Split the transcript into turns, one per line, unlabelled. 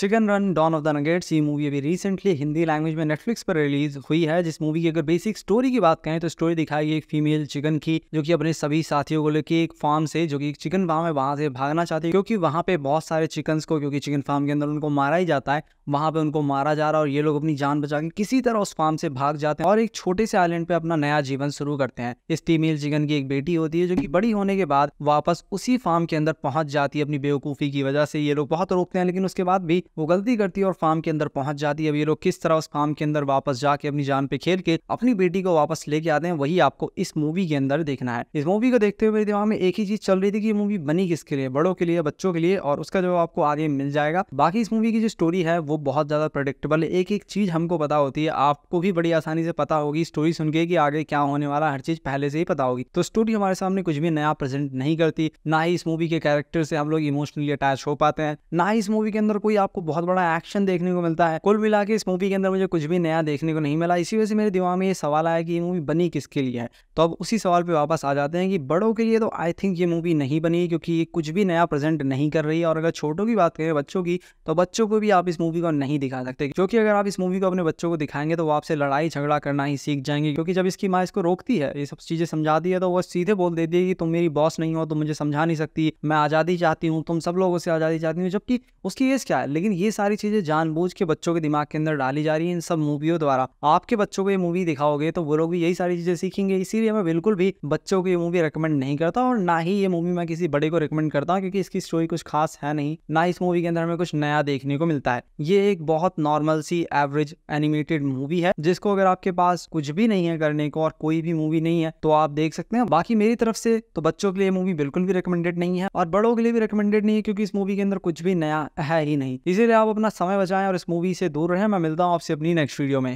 chicken Run Dawn of the Nuggets movie मूवी अभी recently Hindi language में नेटफ्लिक्स पर रिलीज हुई है जिस मूवी की अगर बेसिक स्टोरी की बात करें तो स्टोरी दिखाई एक फीमेल चिकन की जो कि अपने सभी साथियों को लेके एक फार्म से जो कि एक चिकन फार्म है वहां से भागना चाहती है क्योंकि वहां पे बहुत सारे चिकन को क्योंकि चिकन फार्म के अंदर उनको मारा ही जाता है वहां पे उनको मारा जा रहा है और ये लोग अपनी जान बचा के किसी तरह उस फार्म से भाग जाते हैं और एक छोटे से आइलैंड पे अपना नया जीवन शुरू करते हैं इस फीमेल चिकन की एक बेटी होती है जो की बड़ी होने के बाद वापस उसी फार्म के अंदर पहुंच जाती है अपनी बेवकूफी की वजह से ये लोग बहुत रोकते हैं लेकिन उसके बाद भी वो गलती करती है और फार्म के अंदर पहुंच जाती है अब ये लोग किस तरह उस फार्म के अंदर वापस जाके अपनी जान पे खेल के अपनी बेटी को वापस लेके आते हैं वही आपको इस मूवी के अंदर देखना है इस मूवी को देखते हुए दिमाग में एक ही चीज चल रही थी कि ये मूवी बनी किसके लिए बड़ों के लिए बच्चों के लिए और उसका जवाब आपको आगे मिल जाएगा बाकी इस मूवी की जो स्टोरी है वो बहुत ज्यादा प्रोडिक्टेबल है एक एक चीज हमको पता होती है आपको भी बड़ी आसानी से पता होगी स्टोरी सुन के कि आगे क्या होने वाला हर चीज पहले से ही पता होगी तो स्टोरी हमारे सामने कुछ भी नया प्रेजेंट नहीं करती ना ही इस मूवी के कैरेक्टर से हम लोग इमोशनली अटैच हो पाते हैं ना ही इस मूवी के अंदर कोई आप आपको बहुत बड़ा एक्शन देखने को मिलता है कुल मिला के इस मूवी के अंदर मुझे कुछ भी नया देखने को नहीं मिला इसी वजह से मेरे दिमाग में ये सवाल आया कि ये मूवी बनी किसके लिए है तो अब उसी सवाल पर वापस आ जाते हैं कि बड़ों के लिए तो आई थिंक ये मूवी नहीं बनी क्योंकि ये कुछ भी नया प्रेजेंट नहीं कर रही है और अगर छोटों की बात करें बच्चों की तो बच्चों को भी आप इस मूवी को नहीं दिखा सकते क्योंकि अगर आप इस मूवी को अपने बच्चों को दिखाएंगे तो वो आपसे लड़ाई झगड़ा करना ही सीख जाएंगे क्योंकि जब इसकी माँ इसको रोकती है ये सब चीज़ें समझाती है तो वो सीधे बोल देती है कि तुम मेरी बॉस नहीं हो तो मुझे समझा नहीं सकती मैं आज़ादी चाहती हूँ तुम सब लोगों से आज़ादी चाहती हूँ जबकि उसकी एज क्या है लेकिन ये सारी चीजें जानबूझ के बच्चों के दिमाग के अंदर डाली जा रही है इन सब मूवियों द्वारा आपके बच्चों को ये मूवी दिखाओगे तो वो लोग भी यही सारी चीजें सीखेंगे इसीलिए मैं बिल्कुल भी बच्चों को ये मूवी रिकमेंड नहीं करता और ना ही ये मूवी मैं किसी बड़े को रिकमेंड करता हूँ क्योंकि इसकी स्टोरी कुछ खास है नहीं ना इस मूवी के अंदर हमें कुछ नया देखने को मिलता है ये एक बहुत नॉर्मल सी एवरेज एनिमेटेड मूवी है जिसको अगर आपके पास कुछ भी नहीं है करने को और कोई भी मूवी नहीं है तो आप देख सकते हैं बाकी मेरी तरफ से तो बच्चों के लिए मूवी बिल्कुल भी रिकमेंडेड नहीं है और बड़ों के लिए भी रिकमेंडेड नहीं है क्योंकि इस मूवी के अंदर कुछ भी नया है ही नहीं इसीलिए आप अपना समय बचाएं और इस मूवी से दूर रहें मैं मिलता हूँ आपसे अपनी नेक्स्ट वीडियो में